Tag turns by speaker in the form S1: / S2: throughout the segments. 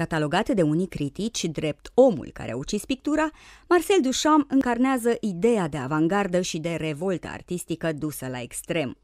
S1: Catalogat de unii critici drept omul care a ucis pictura, Marcel Duchamp încarnează ideea de avangardă și de revoltă artistică dusă la extrem.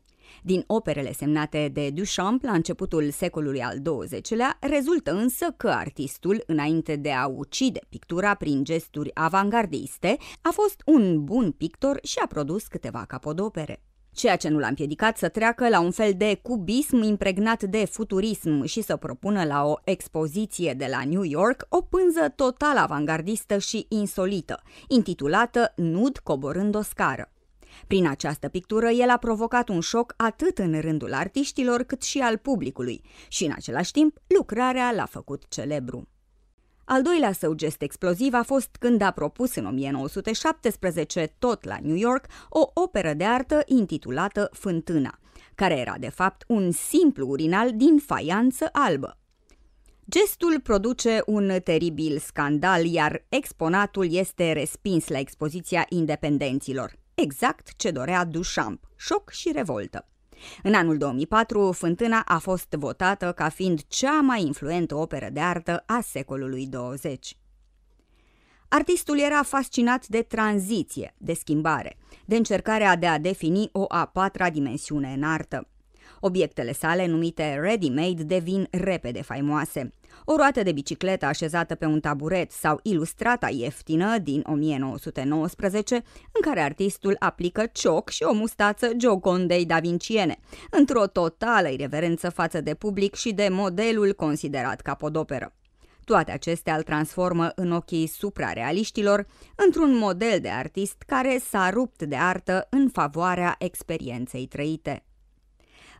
S1: Din operele semnate de Duchamp la începutul secolului al XX-lea, rezultă însă că artistul, înainte de a ucide pictura prin gesturi avangardiste, a fost un bun pictor și a produs câteva capodopere ceea ce nu l-a împiedicat să treacă la un fel de cubism impregnat de futurism și să propună la o expoziție de la New York o pânză total avangardistă și insolită, intitulată Nud coborând o scară. Prin această pictură, el a provocat un șoc atât în rândul artiștilor cât și al publicului și, în același timp, lucrarea l-a făcut celebru. Al doilea său gest exploziv a fost când a propus în 1917, tot la New York, o operă de artă intitulată Fântâna, care era de fapt un simplu urinal din faianță albă. Gestul produce un teribil scandal, iar exponatul este respins la expoziția independenților, exact ce dorea Duchamp, șoc și revoltă. În anul 2004, Fântâna a fost votată ca fiind cea mai influentă operă de artă a secolului 20. Artistul era fascinat de tranziție, de schimbare, de încercarea de a defini o a patra dimensiune în artă. Obiectele sale, numite ready-made, devin repede faimoase. O roată de bicicletă așezată pe un taburet sau ilustrata ieftină din 1919, în care artistul aplică cioc și o mustață giocondei da Vinciene, într-o totală irreverență față de public și de modelul considerat capodoperă. Toate acestea îl transformă în ochii suprarealiștilor într-un model de artist care s-a rupt de artă în favoarea experienței trăite.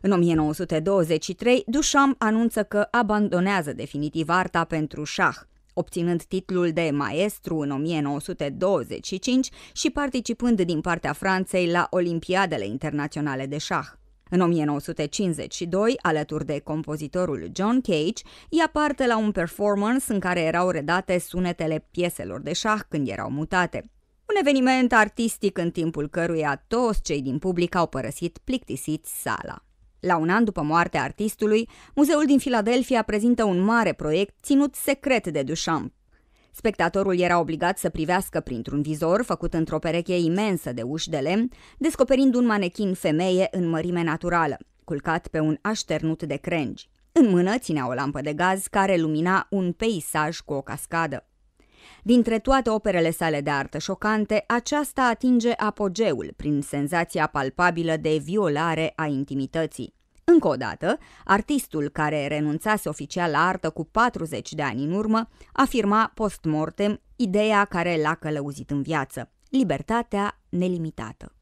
S1: În 1923, Duchamp anunță că abandonează definitiv arta pentru șah obținând titlul de maestru în 1925 și participând din partea Franței la Olimpiadele Internaționale de Șah. În 1952, alături de compozitorul John Cage, ia parte la un performance în care erau redate sunetele pieselor de șah când erau mutate. Un eveniment artistic în timpul căruia toți cei din public au părăsit plictisit sala. La un an după moartea artistului, muzeul din Filadelfia prezintă un mare proiect ținut secret de Duchamp. Spectatorul era obligat să privească printr-un vizor făcut într-o pereche imensă de uși de lemn, descoperind un manechin femeie în mărime naturală, culcat pe un așternut de crengi. În mână ținea o lampă de gaz care lumina un peisaj cu o cascadă. Dintre toate operele sale de artă șocante, aceasta atinge apogeul prin senzația palpabilă de violare a intimității. Încă o dată, artistul care renunțase oficial la artă cu 40 de ani în urmă afirma post-mortem ideea care l-a călăuzit în viață, libertatea nelimitată.